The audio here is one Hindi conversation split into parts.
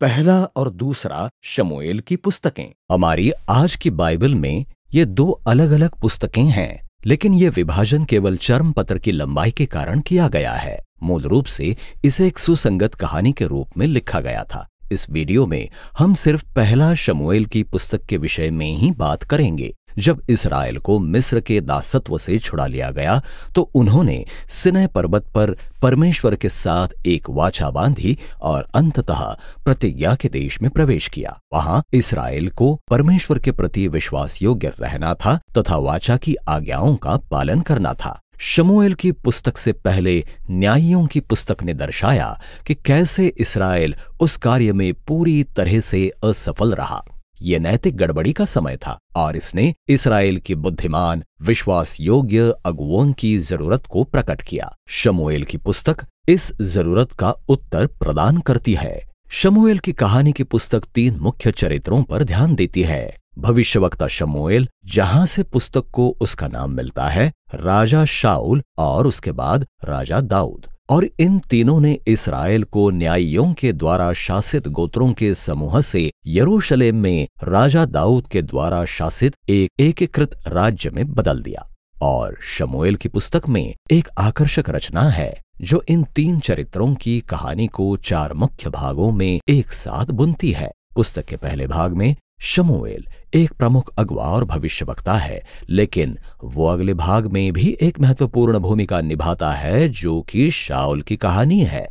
पहला और दूसरा शमोएल की पुस्तकें हमारी आज की बाइबल में ये दो अलग अलग पुस्तकें हैं लेकिन ये विभाजन केवल चर्म पत्र की लंबाई के कारण किया गया है मूल रूप से इसे एक सुसंगत कहानी के रूप में लिखा गया था इस वीडियो में हम सिर्फ पहला शमोएल की पुस्तक के विषय में ही बात करेंगे जब इसराइल को मिस्र के दासत्व से छुड़ा लिया गया तो उन्होंने सिनय पर्वत पर परमेश्वर के साथ एक वाचा बांधी और अंततः प्रतिज्ञा के देश में प्रवेश किया वहां इसराइल को परमेश्वर के प्रति विश्वास योग्य रहना था तथा वाचा की आज्ञाओं का पालन करना था शमोएल की पुस्तक से पहले न्यायियों की पुस्तक ने दर्शाया कि कैसे इसराइल उस कार्य में पूरी तरह से असफल रहा ये नैतिक गड़बड़ी का समय था और इसने इसराइल के बुद्धिमान विश्वास योग्य अगुओं की जरूरत को प्रकट किया शमुएल की पुस्तक इस जरूरत का उत्तर प्रदान करती है शमुएल की कहानी की पुस्तक तीन मुख्य चरित्रों पर ध्यान देती है भविष्यवक्ता शमुएल जहां से पुस्तक को उसका नाम मिलता है राजा शाउल और उसके बाद राजा दाऊद और इन तीनों ने इसराइल को न्यायियों के द्वारा शासित गोत्रों के समूह से यरूशलेम में राजा दाऊद के द्वारा शासित एक एकीकृत राज्य में बदल दिया और शमोएल की पुस्तक में एक आकर्षक रचना है जो इन तीन चरित्रों की कहानी को चार मुख्य भागों में एक साथ बुनती है पुस्तक के पहले भाग में शमुएल एक प्रमुख अगवा और भविष्यवक्ता है लेकिन वो अगले भाग में भी एक महत्वपूर्ण भूमिका निभाता है जो कि शाउल की कहानी है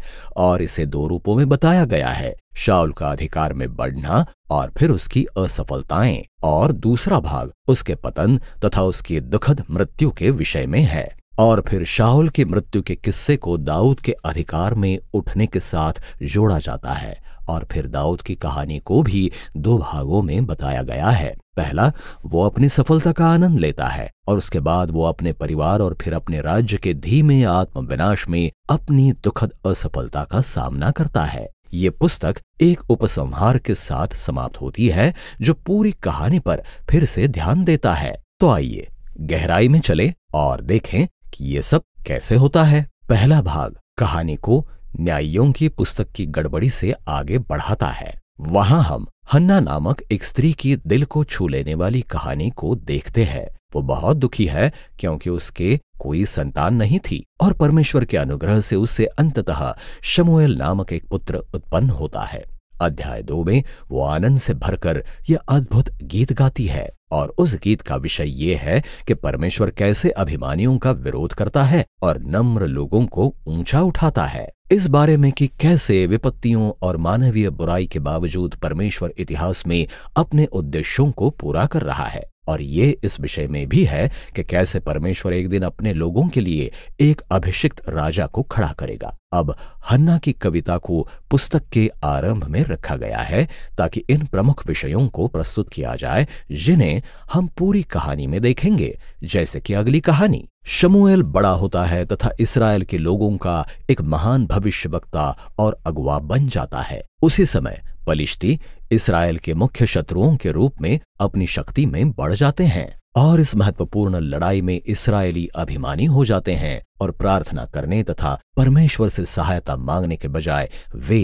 और इसे दो रूपों में बताया गया है शाउल का अधिकार में बढ़ना और फिर उसकी असफलताएं और दूसरा भाग उसके पतन तथा उसकी दुखद मृत्यु के विषय में है और फिर शाहुल की मृत्यु के किस्से को दाऊद के अधिकार में उठने के साथ जोड़ा जाता है और फिर दाऊद की कहानी को भी दो भागों में बताया गया है पहला वो अपनी सफलता का आनंद लेता है और उसके बाद वो अपने परिवार और फिर अपने राज्य के धीमे आत्मविनाश में अपनी दुखद असफलता का सामना करता है ये पुस्तक एक उपसंहार के साथ समाप्त होती है जो पूरी कहानी पर फिर से ध्यान देता है तो आइए गहराई में चले और देखें कि ये सब कैसे होता है पहला भाग कहानी को न्यायियों की पुस्तक की गड़बड़ी से आगे बढ़ाता है वहां हम हन्ना नामक एक स्त्री की दिल को छू लेने वाली कहानी को देखते हैं वो बहुत दुखी है क्योंकि उसके कोई संतान नहीं थी और परमेश्वर के अनुग्रह से उससे अंततः शमुएल नामक एक पुत्र उत्पन्न होता है अध्याय दो में वो आनंद से भरकर यह अद्भुत गीत गाती है और उस गीत का विषय ये है कि परमेश्वर कैसे अभिमानियों का विरोध करता है और नम्र लोगों को ऊंचा उठाता है इस बारे में कि कैसे विपत्तियों और मानवीय बुराई के बावजूद परमेश्वर इतिहास में अपने उद्देश्यों को पूरा कर रहा है और ये इस विषय में भी है कि कैसे परमेश्वर एक दिन अपने लोगों के लिए एक अभिषिक्त राजा को खड़ा करेगा अब हन्ना की कविता को पुस्तक के आरंभ में रखा गया है ताकि इन प्रमुख विषयों को प्रस्तुत किया जाए जिन्हें हम पूरी कहानी में देखेंगे जैसे कि अगली कहानी शमुएल बड़ा होता है तथा इसराइल के लोगों का एक महान भविष्य वक्ता और अगुवा बन जाता है उसी समय पलिश्ती इसराइल के मुख्य शत्रुओं के रूप में अपनी शक्ति में बढ़ जाते हैं और इस महत्वपूर्ण लड़ाई में इसराइली अभिमानी हो जाते हैं और प्रार्थना करने तथा परमेश्वर से सहायता मांगने के बजाय वे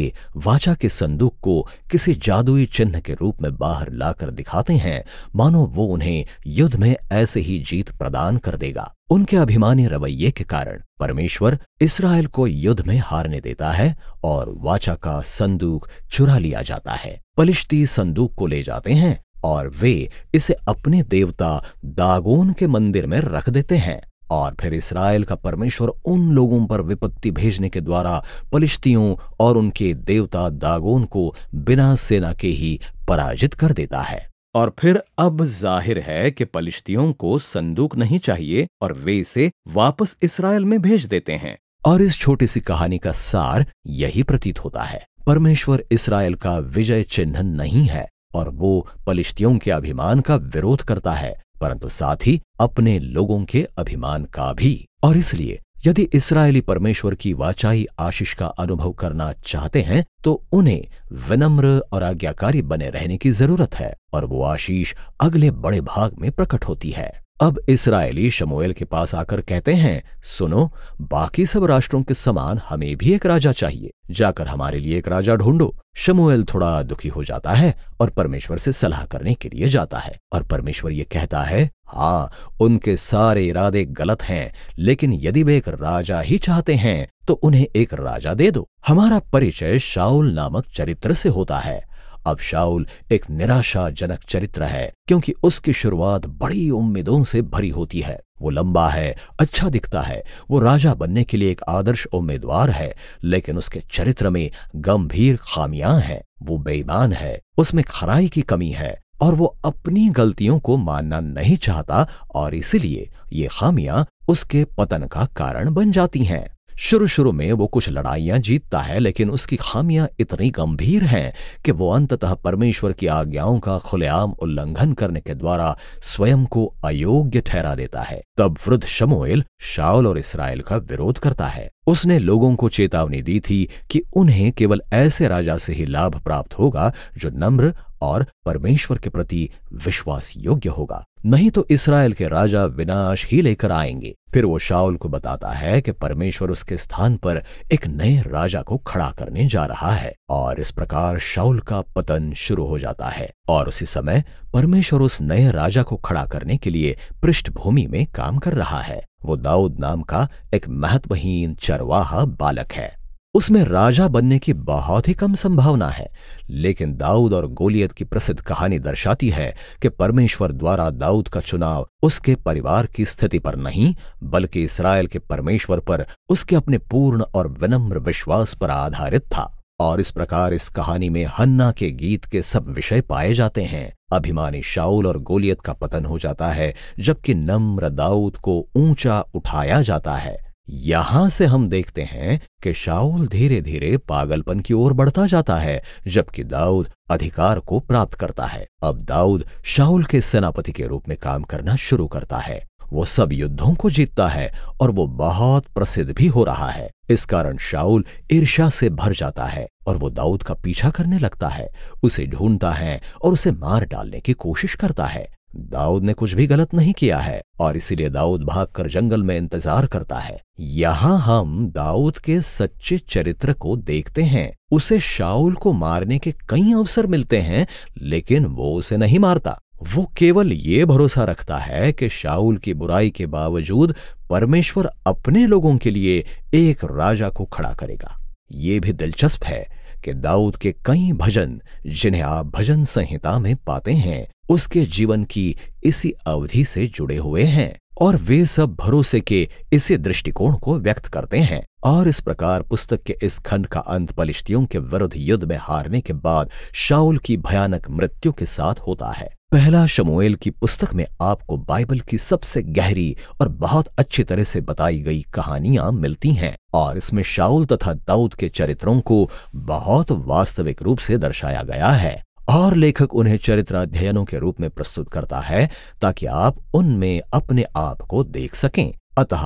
वाचा के संदूक को किसी जादुई चिन्ह के रूप में बाहर लाकर दिखाते हैं मानो वो उन्हें युद्ध में ऐसे ही जीत प्रदान कर देगा उनके अभिमानी रवैये के कारण परमेश्वर इसराइल को युद्ध में हारने देता है और वाचा का संदूक चुरा लिया जाता है पलिश्ती संदूक को ले जाते हैं और वे इसे अपने देवता दागोन के मंदिर में रख देते हैं और फिर इसराइल का परमेश्वर उन लोगों पर विपत्ति भेजने के द्वारा पलिश्तियों और उनके देवता दागोन को बिना सेना के ही पराजित कर देता है और फिर अब जाहिर है कि पलिश्तियों को संदूक नहीं चाहिए और वे इसे वापस इसराइल में भेज देते हैं और इस छोटी सी कहानी का सार यही प्रतीत होता है परमेश्वर इसराइल का विजय चिन्ह नहीं है और वो पलिश्तियों के अभिमान का विरोध करता है परंतु साथ ही अपने लोगों के अभिमान का भी और इसलिए यदि इसराइली परमेश्वर की वाचाई आशीष का अनुभव करना चाहते हैं तो उन्हें विनम्र और आज्ञाकारी बने रहने की जरूरत है और वो आशीष अगले बड़े भाग में प्रकट होती है अब इसराइली शमोएल के पास आकर कहते हैं सुनो बाकी सब राष्ट्रों के समान हमें भी एक राजा चाहिए जाकर हमारे लिए एक राजा ढूंढो शमोएल थोड़ा दुखी हो जाता है और परमेश्वर से सलाह करने के लिए जाता है और परमेश्वर ये कहता है हाँ उनके सारे इरादे गलत हैं लेकिन यदि वे एक राजा ही चाहते हैं तो उन्हें एक राजा दे दो हमारा परिचय शाउल नामक चरित्र से होता है अब शाउल एक निराशाजनक चरित्र है क्योंकि उसकी शुरुआत बड़ी उम्मीदों से भरी होती है वो लंबा है अच्छा दिखता है वो राजा बनने के लिए एक आदर्श उम्मीदवार है लेकिन उसके चरित्र में गंभीर खामियां हैं वो बेईमान है उसमें खराई की कमी है और वो अपनी गलतियों को मानना नहीं चाहता और इसीलिए ये खामियां उसके पतन का कारण बन जाती हैं शुरू शुरू में वो कुछ लड़ाइयां जीतता है लेकिन उसकी खामियां इतनी गंभीर हैं कि वो अंततः परमेश्वर की आज्ञाओं का खुलेआम उल्लंघन करने के द्वारा स्वयं को अयोग्य ठहरा देता है तब वृद्ध शमोएल शाओल और इसराइल का विरोध करता है उसने लोगों को चेतावनी दी थी कि उन्हें केवल ऐसे राजा से ही लाभ प्राप्त होगा जो नम्र और परमेश्वर के प्रति विश्वास योग्य होगा नहीं तो इसराइल के राजा विनाश ही लेकर आएंगे फिर वो शाउल को बताता है कि परमेश्वर उसके स्थान पर एक नए राजा को खड़ा करने जा रहा है और इस प्रकार शाउल का पतन शुरू हो जाता है और उसी समय परमेश्वर उस नए राजा को खड़ा करने के लिए पृष्ठभूमि में काम कर रहा है वो दाऊद नाम का एक महत्वहीन चरवाहा बालक है उसमें राजा बनने की बहुत ही कम संभावना है लेकिन दाऊद और गोलियत की प्रसिद्ध कहानी दर्शाती है कि परमेश्वर द्वारा दाऊद का चुनाव उसके परिवार की स्थिति पर नहीं बल्कि इसराइल के परमेश्वर पर उसके अपने पूर्ण और विनम्र विश्वास पर आधारित था और इस प्रकार इस कहानी में हन्ना के गीत के सब विषय पाए जाते हैं अभिमानी शाउल और गोलियत का पतन हो जाता है जबकि नम्र दाऊद को ऊंचा उठाया जाता है यहां से हम देखते हैं कि शाउल धीरे धीरे पागलपन की ओर बढ़ता जाता है जबकि दाऊद अधिकार को प्राप्त करता है अब दाऊद शाउल के सेनापति के रूप में काम करना शुरू करता है वो सब युद्धों को जीतता है और वो बहुत प्रसिद्ध भी हो रहा है इस कारण शाउल ईर्ष्या से भर जाता है और वो दाऊद का पीछा करने लगता है उसे ढूंढता है और उसे मार डालने की कोशिश करता है दाऊद ने कुछ भी गलत नहीं किया है और इसीलिए दाऊद भागकर जंगल में इंतजार करता है यहाँ हम दाऊद के सच्चे चरित्र को देखते हैं उसे शाउल को मारने के कई अवसर मिलते हैं लेकिन वो उसे नहीं मारता वो केवल ये भरोसा रखता है कि शाउल की बुराई के बावजूद परमेश्वर अपने लोगों के लिए एक राजा को खड़ा करेगा ये भी दिलचस्प है कि दाऊद के कई भजन जिन्हें आप भजन संहिता में पाते हैं उसके जीवन की इसी अवधि से जुड़े हुए हैं और वे सब भरोसे के इसी दृष्टिकोण को व्यक्त करते हैं और इस प्रकार पुस्तक के इस खंड का अंत बलिश्तियों के विरुद्ध युद्ध में हारने के बाद शाउल की भयानक मृत्यु के साथ होता है पहला शमोएल की पुस्तक में आपको बाइबल की सबसे गहरी और बहुत अच्छी तरह से बताई गई कहानियां मिलती हैं और इसमें शाउल तथा दाऊद के चरित्रों को बहुत वास्तविक रूप से दर्शाया गया है और लेखक उन्हें चरित्र अध्ययनों के रूप में प्रस्तुत करता है ताकि आप उनमें अपने आप को देख सकें अतः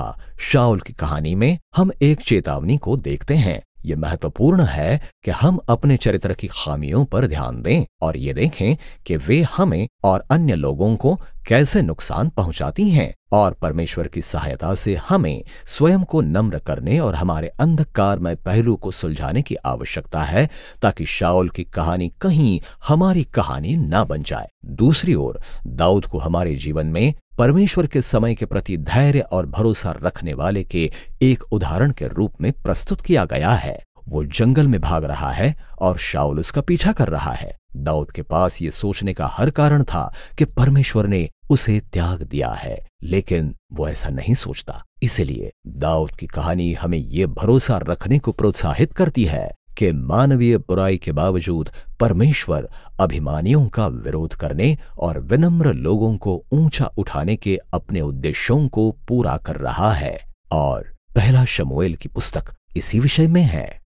शाउल की कहानी में हम एक चेतावनी को देखते हैं ये महत्वपूर्ण है कि हम अपने चरित्र की खामियों पर ध्यान दें और ये देखें कि वे हमें और अन्य लोगों को कैसे नुकसान पहुंचाती हैं और परमेश्वर की सहायता से हमें स्वयं को नम्र करने और हमारे अंधकारमय पहलू को सुलझाने की आवश्यकता है ताकि शाओल की कहानी कहीं हमारी कहानी ना बन जाए दूसरी ओर दाऊद को हमारे जीवन में परमेश्वर के समय के प्रति धैर्य और भरोसा रखने वाले के एक उदाहरण के रूप में प्रस्तुत किया गया है वो जंगल में भाग रहा है और शाउल उसका पीछा कर रहा है दाऊद के पास ये सोचने का हर कारण था कि परमेश्वर ने उसे त्याग दिया है लेकिन वो ऐसा नहीं सोचता इसलिए दाऊद की कहानी हमें ये भरोसा रखने को प्रोत्साहित करती है कि मानवीय बुराई के बावजूद परमेश्वर अभिमानियों का विरोध करने और विनम्र लोगों को ऊंचा उठाने के अपने उद्देश्यों को पूरा कर रहा है और पहला शमोएल की पुस्तक इसी विषय में है